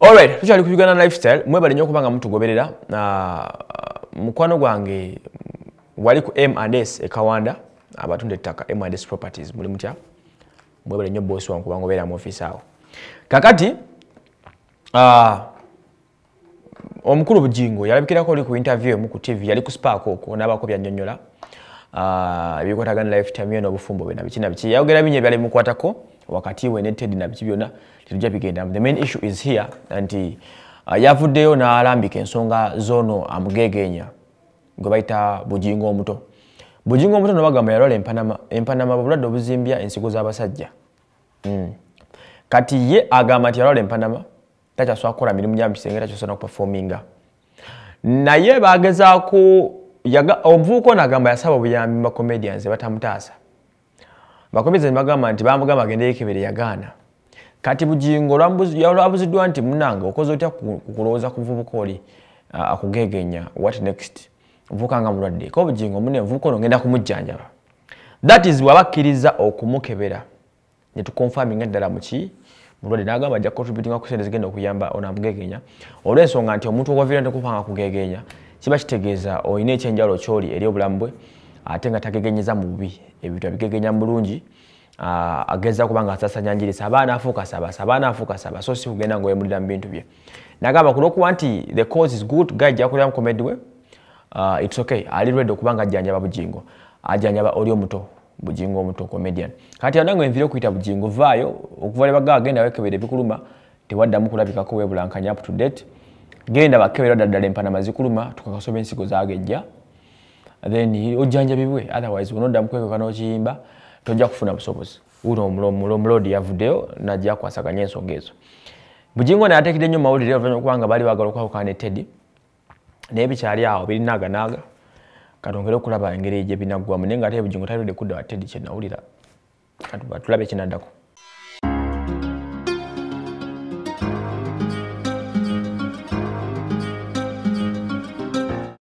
olright tukyali ku uganda lifestyle mwebale nyo okuba nga mutugoberera uh, mukwano gwange wali ku mnds ekawanda abatunda ettaka mnds properties muli mutya mwebale nyo bosi wange kubanga obeera muofiisi awo kakati uh, omukulu bujingo yalabikirako oli ku interview emu ku tv yali ku spaak okwo nabako byannyonnyola Ah, ebikwataagana lifetime yo n'obufumbo bwe nabiki nabiki yayogera binyo ebyala ebimukwatako wakati we ne ted nabiki byonna tetujja bigenda the main issue is here nti ah, yavuddeyo n'alambika ensonga zono amugegeenya gwe bayita bugingo omuto bugingo omuto nobagamba yalwala empanama obulwadde obuzimbya ensigo z'abasajja hmm. kati ye agamba nti yalwala empanama takyasobola kukola mirimu gyamukisengeta kyosobola nokupefominga naye bagezaako omuvuuka ono agamba yasaba obuyambi mubacomedians batamutaasa bacomedians bagamba nti bamugamba agendeyekebere yagaana kati bugingo olwabuziddwa nti munange okoze otya kulowooza kuvubuka oli akugegenya what next nvuuka nga mulwadde ko bugingo mune nvuuka ono ngenda kumujjanjaba that is wabakkiriza okumukebera ne tukonfaminga ddala muki mulwadde nagamba ajja contributinga ku sente zigenda okuyamba onamugegenya olwensonga nti omuntu owavira ntikupanga kugegenya kiba kitegeeza olina ekyenjalo kyoli eri obulamu bwe ate nga tagegenyeza mu bubi ebintu abigegenya mulungi ageza kuba nga asasanya njirisa abaana afuuka sabasa abaana afuuka saba so si kugenda nga oyemulira mu bintu bye nagamba ku lwokuba nti the cause is good ga ajja kulira mukomediwe its okay ali lwedde okuba nga ajjanjaba bugingo ajjanjaba oli omuto bugingo omuto comedian kati ana nga enviri okuyita bugingo vaayo okuva lebaga agenda wekebera ebikuluma tewaddamu kulabikako webulankanya up to date genda bakebera ddala empana mazikuluma tukakasoma ensigo zagejja then ojjanjabibwe otherwise onoddamukwekeka nokiyimba tojja kufuna busobozi ulomuloomuloomuloodi yavuddeyo najja kwasaganya ensonga ezo bujingo nayatekedde nnyo mumawulire oluvanyuma kubanga baali baagala okwawukana ne tedi naye bikyali awo birinaganaaga katongere okulaba engeri egyo binaggwamu naye nga ate bujingo talidde kudda wa tedi kyenawulira katulabe kinaddako